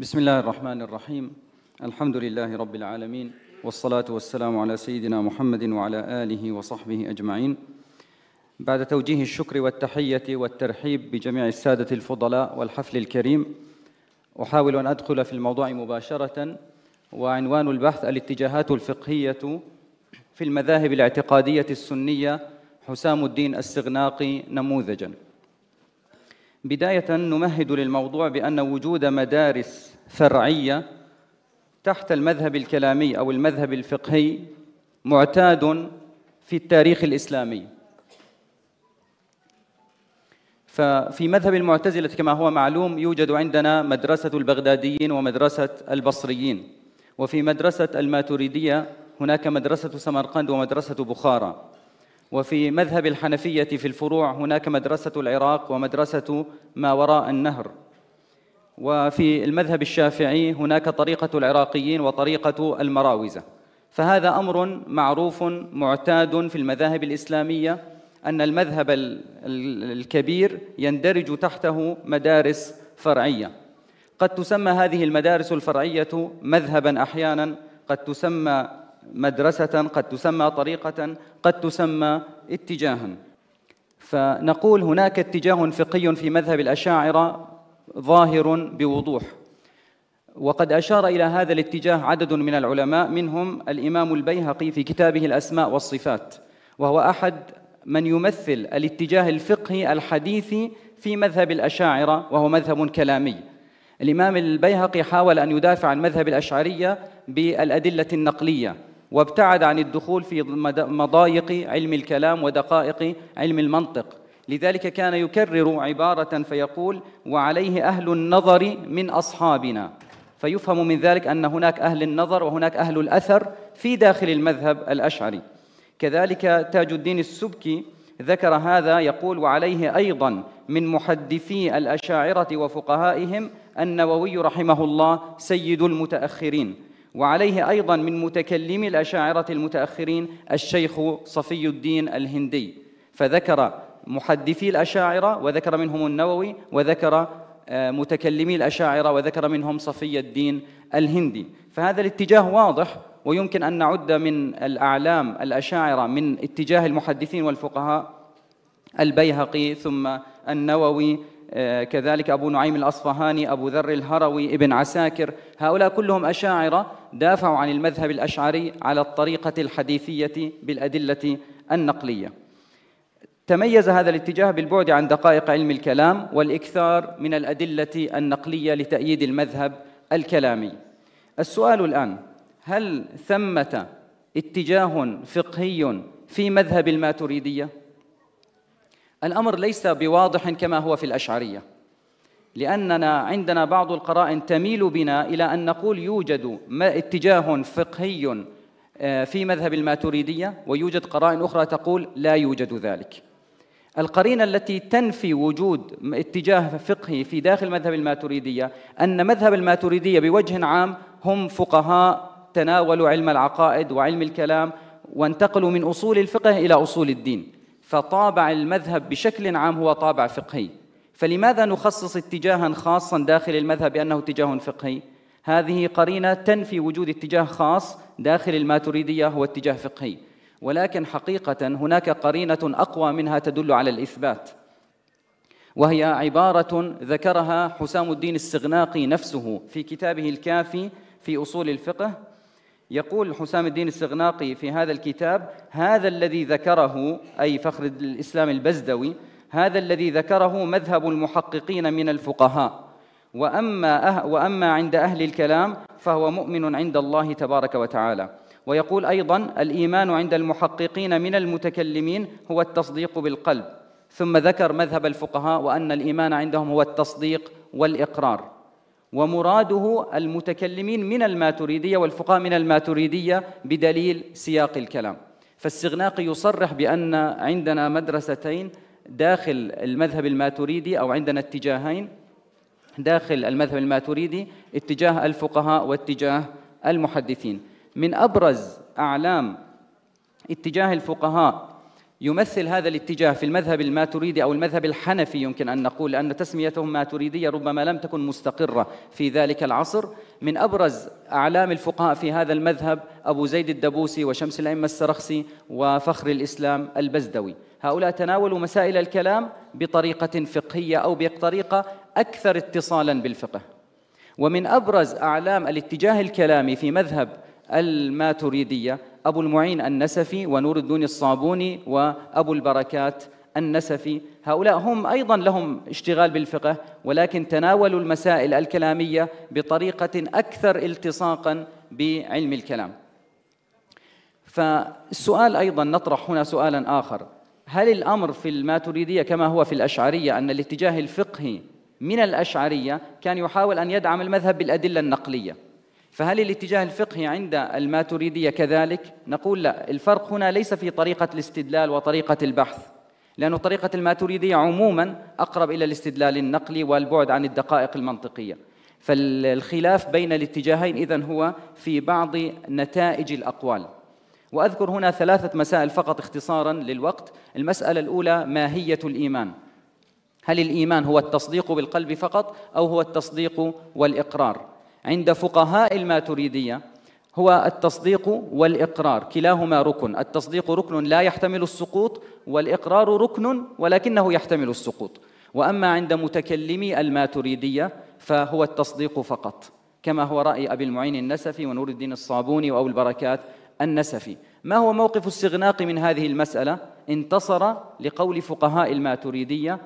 بسم الله الرحمن الرحيم الحمد لله رب العالمين والصلاة والسلام على سيدنا محمد وعلى آله وصحبه أجمعين بعد توجيه الشكر والتحية والترحيب بجميع السادة الفضلاء والحفل الكريم أحاول أن أدخل في الموضوع مباشرة وعنوان البحث الاتجاهات الفقهية في المذاهب الاعتقادية السنية حسام الدين السغناقي نموذجا بداية نمهد للموضوع بأن وجود مدارس فرعية تحت المذهب الكلامي أو المذهب الفقهي معتاد في التاريخ الإسلامي ففي مذهب المعتزلة كما هو معلوم يوجد عندنا مدرسة البغداديين ومدرسة البصريين وفي مدرسة الماتريدية هناك مدرسة سمرقند ومدرسة بخارى وفي مذهب الحنفية في الفروع هناك مدرسة العراق ومدرسة ما وراء النهر وفي المذهب الشافعي هناك طريقة العراقيين وطريقة المراوزة فهذا أمر معروف معتاد في المذاهب الإسلامية أن المذهب الكبير يندرج تحته مدارس فرعية قد تسمى هذه المدارس الفرعية مذهبا أحيانا قد تسمى مدرسة قد تسمى طريقة قد تسمى اتجاها فنقول هناك اتجاه فقهي في مذهب الأشاعرة ظاهر بوضوح وقد أشار إلى هذا الاتجاه عدد من العلماء منهم الإمام البيهقي في كتابه الأسماء والصفات وهو أحد من يمثل الاتجاه الفقهي الحديثي في مذهب الأشاعرة وهو مذهب كلامي الإمام البيهقي حاول أن يدافع عن مذهب الأشعرية بالأدلة النقلية وابتعد عن الدخول في مضايق علم الكلام ودقائق علم المنطق لذلك كان يكرر عبارة فيقول وعليه أهل النظر من أصحابنا فيفهم من ذلك أن هناك أهل النظر وهناك أهل الأثر في داخل المذهب الأشعري كذلك تاج الدين السبكي ذكر هذا يقول وعليه أيضا من محدثي الأشاعرة وفقهائهم النووي رحمه الله سيد المتأخرين وعليه أيضا من متكلمي الأشاعرة المتأخرين الشيخ صفي الدين الهندي فذكر محدثي الأشاعرة وذكر منهم النووي وذكر آه، متكلمي الأشاعرة وذكر منهم صفي الدين الهندي فهذا الاتجاه واضح ويمكن أن نعد من الأعلام الأشاعرة من اتجاه المحدثين والفقهاء البيهقي ثم النووي آه، كذلك أبو نعيم الأصفهاني أبو ذر الهروي ابن عساكر هؤلاء كلهم أشاعرة دافعوا عن المذهب الأشعري على الطريقة الحديثية بالأدلة النقلية تميز هذا الاتجاه بالبعد عن دقائق علم الكلام والاكثار من الادله النقليه لتاييد المذهب الكلامي السؤال الان هل ثمه اتجاه فقهي في مذهب الماتريديه الامر ليس بواضح كما هو في الاشعريه لاننا عندنا بعض القرائن تميل بنا الى ان نقول يوجد اتجاه فقهي آه، في مذهب الماتريديه ويوجد قرائن اخرى تقول لا يوجد ذلك القرينة التي تنفي وجود اتجاه فقهي في داخل مذهب الماتريدية أن مذهب الماتريدية بوجه عام هم فقهاء تناولوا علم العقائد وعلم الكلام وانتقلوا من أصول الفقه إلى أصول الدين فطابع المذهب بشكل عام هو طابع فقهي فلماذا نخصص اتجاها خاصا داخل المذهب بأنه اتجاه فقهي هذه قرينة تنفي وجود اتجاه خاص داخل الماتريدية هو اتجاه فقهي ولكن حقيقة هناك قرينة أقوى منها تدل على الإثبات وهي عبارة ذكرها حسام الدين السغناقي نفسه في كتابه الكافي في أصول الفقه يقول حسام الدين السغناقي في هذا الكتاب هذا الذي ذكره أي فخر الإسلام البزدوي هذا الذي ذكره مذهب المحققين من الفقهاء وأما, أه وأما عند أهل الكلام فهو مؤمن عند الله تبارك وتعالى ويقول ايضا الايمان عند المحققين من المتكلمين هو التصديق بالقلب ثم ذكر مذهب الفقهاء وان الايمان عندهم هو التصديق والاقرار ومراده المتكلمين من الماتريديه والفقهاء من الماتريديه بدليل سياق الكلام فالسغناقي يصرح بان عندنا مدرستين داخل المذهب الماتريدي او عندنا اتجاهين داخل المذهب الماتريدي اتجاه الفقهاء واتجاه المحدثين من أبرز أعلام اتجاه الفقهاء يمثل هذا الاتجاه في المذهب الماتريدي أو المذهب الحنفي يمكن أن نقول لأن تسميتهم ماتريدية ربما لم تكن مستقرة في ذلك العصر من أبرز أعلام الفقهاء في هذا المذهب أبو زيد الدبوسي وشمس الأئمة السرخسي وفخر الإسلام البزدوي هؤلاء تناولوا مسائل الكلام بطريقة فقهية أو بطريقة أكثر اتصالا بالفقه ومن أبرز أعلام الاتجاه الكلامي في مذهب الماتريدية أبو المعين النسفي ونور الدين الصابوني وأبو البركات النسفي هؤلاء هم أيضا لهم اشتغال بالفقه ولكن تناولوا المسائل الكلامية بطريقة أكثر التصاقا بعلم الكلام فالسؤال أيضا نطرح هنا سؤالا آخر هل الأمر في الماتريدية كما هو في الأشعرية أن الاتجاه الفقهي من الأشعرية كان يحاول أن يدعم المذهب بالأدلة النقلية فهل الاتجاه الفقهي عند الماتريدية كذلك؟ نقول لا الفرق هنا ليس في طريقة الاستدلال وطريقة البحث لأن طريقة الماتريدية عموما أقرب إلى الاستدلال النقلي والبعد عن الدقائق المنطقية فالخلاف بين الاتجاهين إذا هو في بعض نتائج الأقوال وأذكر هنا ثلاثة مسائل فقط اختصارا للوقت المسألة الأولى ماهية الإيمان هل الإيمان هو التصديق بالقلب فقط أو هو التصديق والإقرار عند فقهاء الماتريدية هو التصديق والإقرار كلاهما ركن التصديق ركن لا يحتمل السقوط والإقرار ركن ولكنه يحتمل السقوط وأما عند متكلمي الماتريدية فهو التصديق فقط كما هو رأي أبي المعين النسفي ونور الدين الصابوني وأبو البركات النسفي ما هو موقف السغناق من هذه المسألة انتصر لقول فقهاء الماتريدية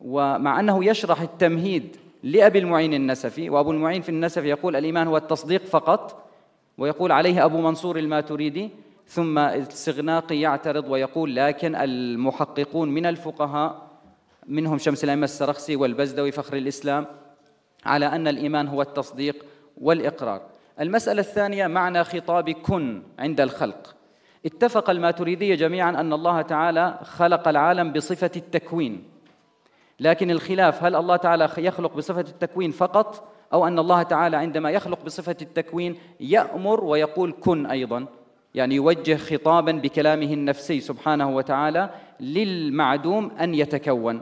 ومع أنه يشرح التمهيد لأبي المعين النسفي وأبو المعين في النسف يقول الإيمان هو التصديق فقط ويقول عليه أبو منصور الماتريدي ثم السغناقي يعترض ويقول لكن المحققون من الفقهاء منهم شمس الأئمة السرخسي والبزدوي فخر الإسلام على أن الإيمان هو التصديق والإقرار المسألة الثانية معنى خطاب كن عند الخلق اتفق الماتريدية جميعا أن الله تعالى خلق العالم بصفة التكوين لكن الخلاف هل الله تعالى يخلق بصفة التكوين فقط أو أن الله تعالى عندما يخلق بصفة التكوين يأمر ويقول كن أيضا يعني يوجه خطابا بكلامه النفسي سبحانه وتعالى للمعدوم أن يتكون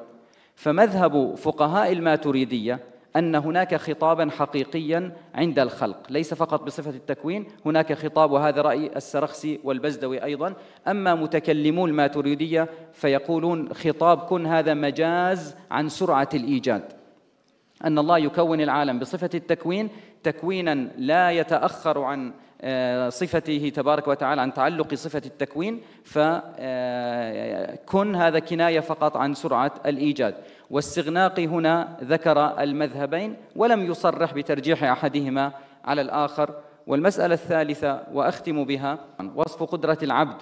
فمذهب فقهاء الماتريدية أن هناك خطابا حقيقيا عند الخلق ليس فقط بصفة التكوين هناك خطاب وهذا رأي السرخسي والبزدوي أيضا أما متكلمو الماتريدية فيقولون خطاب كن هذا مجاز عن سرعة الإيجاد أن الله يكون العالم بصفة التكوين تكوينا لا يتأخر عن آه، صفته تبارك وتعالى عن تعلق صفة التكوين فكن آه، هذا كناية فقط عن سرعة الإيجاد والاستغناق هنا ذكر المذهبين ولم يصرح بترجيح أحدهما على الآخر والمسألة الثالثة وأختم بها وصف قدرة العبد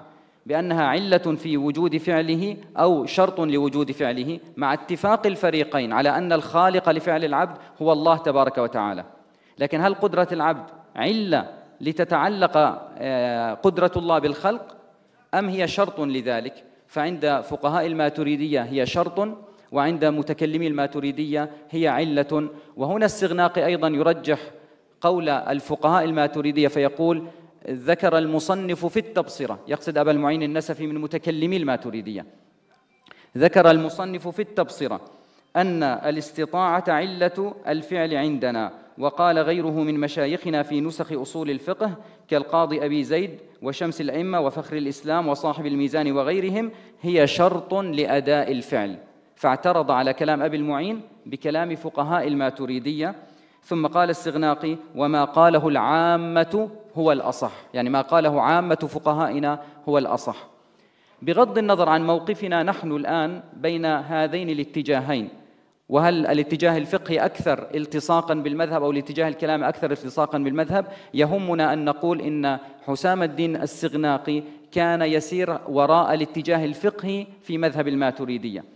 بأنها علة في وجود فعله أو شرط لوجود فعله مع اتفاق الفريقين على أن الخالق لفعل العبد هو الله تبارك وتعالى لكن هل قدرة العبد علة لتتعلق آه، قدرة الله بالخلق أم هي شرط لذلك فعند فقهاء الماتريدية هي شرط وعند متكلمي الماتريدية هي علة وهنا السغناقي أيضا يرجح قول الفقهاء الماتريدية فيقول ذكر المصنف في التبصرة يقصد أبا المعين النسفي من متكلمي الماتريدية ذكر المصنف في التبصرة أن الاستطاعة علة الفعل عندنا وقال غيره من مشايخنا في نسخ أصول الفقه كالقاضي أبي زيد وشمس الأئمة وفخر الإسلام وصاحب الميزان وغيرهم هي شرط لأداء الفعل فاعترض على كلام أبي المعين بكلام فقهاء الماتريدية ثم قال السغناقي وما قاله العامة هو الأصح يعني ما قاله عامة فقهائنا هو الأصح بغض النظر عن موقفنا نحن الآن بين هذين الاتجاهين وهل الاتجاه الفقهي أكثر التصاقا بالمذهب أو الاتجاه الكلامي أكثر التصاقا بالمذهب يهمنا أن نقول إن حسام الدين السغناقي كان يسير وراء الاتجاه الفقهي في مذهب الماتريدية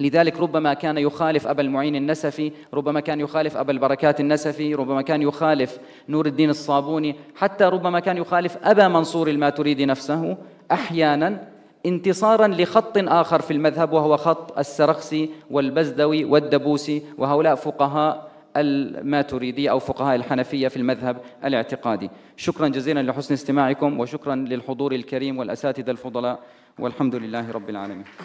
لذلك ربما كان يخالف أبا المعين النسفي ربما كان يخالف أبا البركات النسفي ربما كان يخالف نور الدين الصابوني حتى ربما كان يخالف أبا منصور الماتريدي نفسه أحيانا انتصارا لخط آخر في المذهب وهو خط السرخسي والبزدوي والدبوسي وهؤلاء فقهاء الماتريدي أو فقهاء الحنفية في المذهب الاعتقادي شكرا جزيلا لحسن استماعكم وشكرا للحضور الكريم والأساتذة الفضلاء والحمد لله رب العالمين